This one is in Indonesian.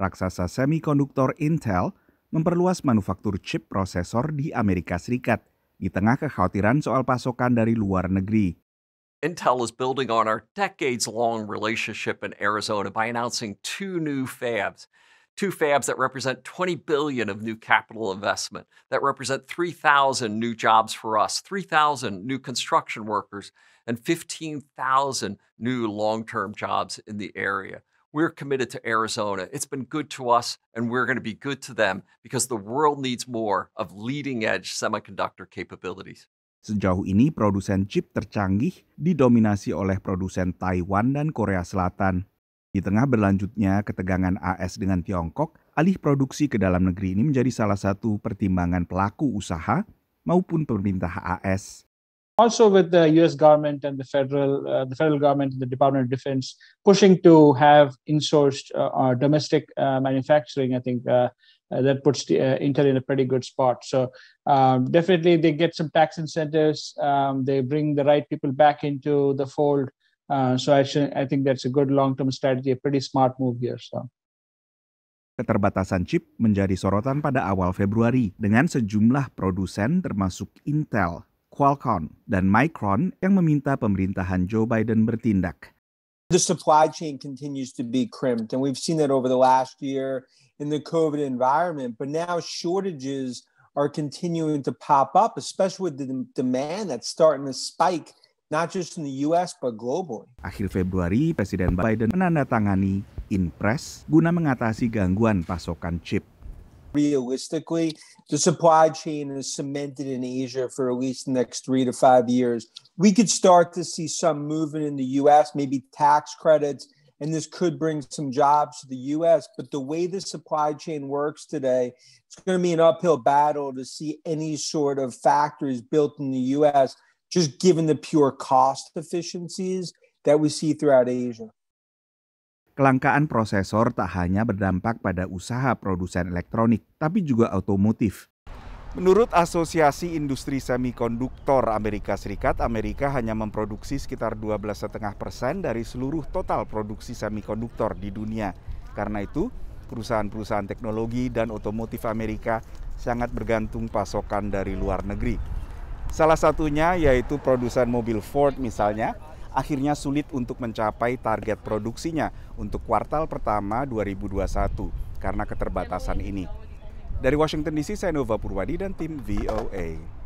raksasa semikonduktor Intel memperluas manufaktur chip prosesor di Amerika Serikat di tengah kekhawatiran soal pasokan dari luar negeri. Intel is building on our decades-long relationship in Arizona by announcing two new fabs. Two fabs that represent 20 billion of new capital investment, that represent 3,000 new jobs for us, 3,000 new construction workers, and 15,000 new long-term jobs in the area. we're committed to Arizona. It's been good to us, and we're going be good to them because the world needs more of leading edge semiconductor capabilities. Sejauh ini produsen chip tercanggih didominasi oleh produsen Taiwan dan Korea Selatan. Di tengah berlanjutnya ketegangan AS dengan Tiongkok, alih produksi ke dalam negeri ini menjadi salah satu pertimbangan pelaku usaha maupun pemerintah AS. also with the U.S. government and the federal uh, the federal government and the Department of Defense pushing to have insourced uh, uh domestic uh, manufacturing, I think uh, uh, that puts the, Intel in a pretty good spot. So um, definitely, they get some tax incentives. Um, they bring the right people back into the fold. so I, should, I think that's a good long-term strategy, a pretty smart move here. So. Keterbatasan chip menjadi sorotan pada awal Februari dengan sejumlah produsen termasuk Intel Qualcomm, dan Micron yang meminta pemerintahan Joe Biden bertindak. The supply chain continues to be crimped, and we've seen that over the last year in the COVID environment. But now shortages are continuing to pop up, especially with the demand that's starting to spike, not just in the US, but globally. Akhir Februari, Presiden Biden menandatangani Inpres guna mengatasi gangguan pasokan chip. realistically, the supply chain is cemented in Asia for at least the next three to five years. We could start to see some movement in the US, maybe tax credits, and this could bring some jobs to the US. But the way the supply chain works today, it's going to be an uphill battle to see any sort of factories built in the US, just given the pure cost efficiencies that we see throughout Asia. Kelangkaan prosesor tak hanya berdampak pada usaha produsen elektronik, tapi juga otomotif. Menurut Asosiasi Industri Semikonduktor Amerika Serikat, Amerika hanya memproduksi sekitar 12,5 persen dari seluruh total produksi semikonduktor di dunia. Karena itu, perusahaan-perusahaan teknologi dan otomotif Amerika sangat bergantung pasokan dari luar negeri. Salah satunya yaitu produsen mobil Ford misalnya, akhirnya sulit untuk mencapai target produksinya untuk kuartal pertama 2021 karena keterbatasan ini. Dari Washington DC, saya Nova Purwadi dan tim VOA.